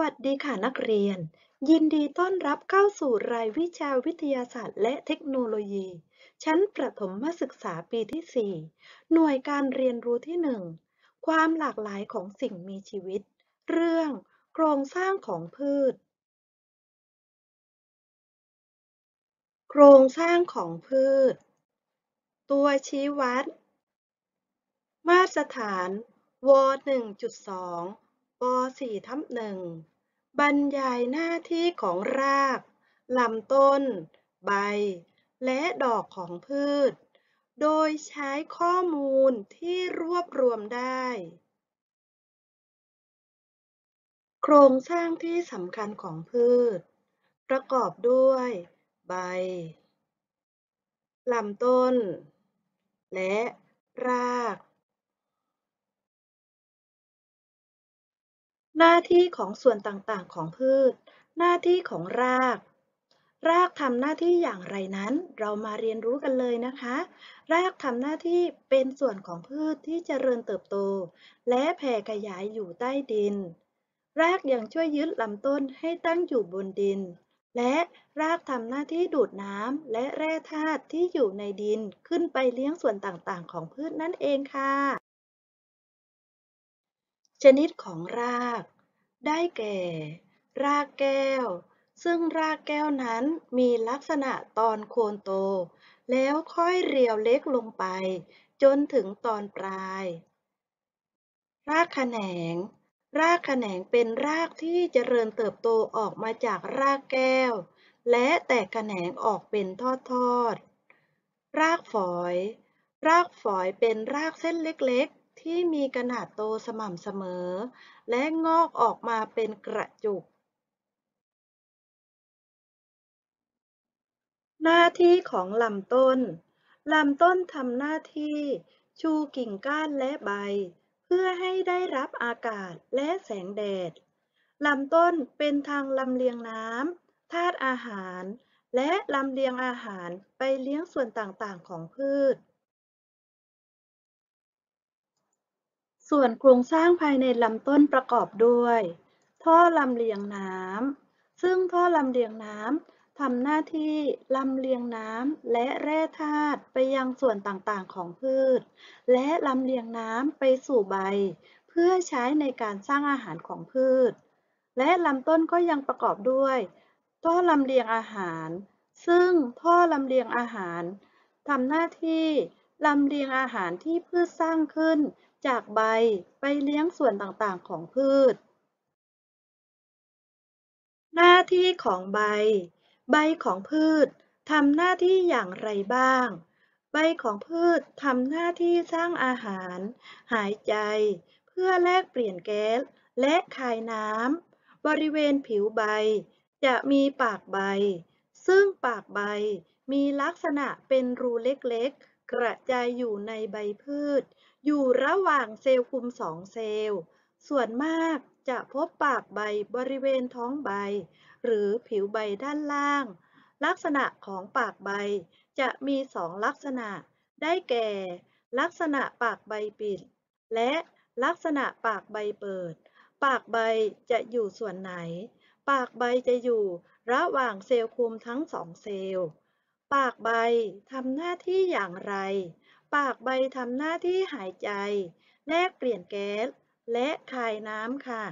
วัสดีค่ะนักเรียน ยินดีต้อนรับเข้าสู่รายวิชาวิทยาศาสตร์และเทคโนโลยี ชั้นประถมศึกษาปีที่ 4 หน่วยการเรียนรู้ที่ 1 ความหลากหลายของสิ่งมีชีวิต เรื่องโครงสร้างของพืช โครงสร้างของพืช ตัวชี้วัด มาตรฐานว .1.2 4ทับ1บรรยายหน้าที่ของราก ลำต้น ใบ และดอกของพืช โดยใช้ข้อมูลที่รวบรวมได้ โครงสร้างที่สำคัญของพืช ประกอบด้วย ใบ ลำต้น และรากหน้าที่ของส่วนต่างๆของพืช หน้าที่ของราก รากทำหน้าที่อย่างไรนั้น เรามาเรียนรู้กันเลยนะคะ รากทำหน้าที่เป็นส่วนของพืชที่เจริญเติบโต และแผ่ขยายอยู่ใต้ดิน รากยังช่วยยึดลำต้นให้ตั้งอยู่บนดิน และรากทำหน้าที่ดูดน้ำและแร่ธาตุที่อยู่ในดินขึ้นไปเลี้ยงส่วนต่างๆ ของพืชนั่นเองค่ะชนิดของราก ได้แก่ รากแก้ว ซึ่งรากแก้วนั้นมีลักษณะตอนโคนโต แล้วค่อยเรียวเล็กลงไป จนถึงตอนปลาย รากแขนง รากแขนงเป็นรากที่เจริญเติบโตออกมาจากรากแก้ว และแตกแขนงออกเป็นทอด ๆ รากฝอย รากฝอยเป็นรากเส้นเล็กที่มีขนาดโตสม่ำเสมอ และงอกออกมาเป็นกระจุก หน้าที่ของลำต้น ลำต้นทำหน้าที่ชูกิ่งก้านและใบ เพื่อให้ได้รับอากาศและแสงแดด ลำต้นเป็นทางลำเลียงน้ำธาตุอาหาร และลำเลียงอาหารไปเลี้ยงส่วนต่างๆของพืชส่วนโครงสร้างภายในลำต้นประกอบด้วย ท่อลำเลียงน้ำ ซึ่งท่อลำเลียงน้ำทำหน้าที่ลำเลียงน้ำและแร่ธาตุไปยังส่วนต่างๆของพืช และลำเลียงน้ำไปสู่ใบ เพื่อใช้ในการสร้างอาหารของพืช และลำต้นก็ยังประกอบด้วย ท่อลำเลียงอาหาร ซึ่งท่อลำเลียงอาหารทำหน้าที่ลำเลียงอาหารที่พืชสร้างขึ้นจากใบไปเลี้ยงส่วนต่างๆของพืช หน้าที่ของใบ ใบของพืชทำหน้าที่อย่างไรบ้าง ใบของพืชทำหน้าที่สร้างอาหาร หายใจเพื่อแลกเปลี่ยนแก๊สและคายน้ำบริเวณผิวใบจะมีปากใบ ซึ่งปากใบมีลักษณะเป็นรูเล็กๆ กระจายอยู่ในใบพืช อยู่ระหว่างเซลล์คุมสองเซลล์ ส่วนมากจะพบปากใบบริเวณท้องใบหรือผิวใบด้านล่าง ลักษณะของปากใบจะมีสองลักษณะ ได้แก่ ลักษณะปากใบปิด และลักษณะปากใบเปิด ปากใบจะอยู่ส่วนไหน ปากใบจะอยู่ระหว่างเซลล์คุมทั้งสองเซลล์ปากใบ ทำหน้าที่อย่างไร ปากใบ ทำหน้าที่หายใจ แลกเปลี่ยนแก๊ส และคายน้ำค่ะ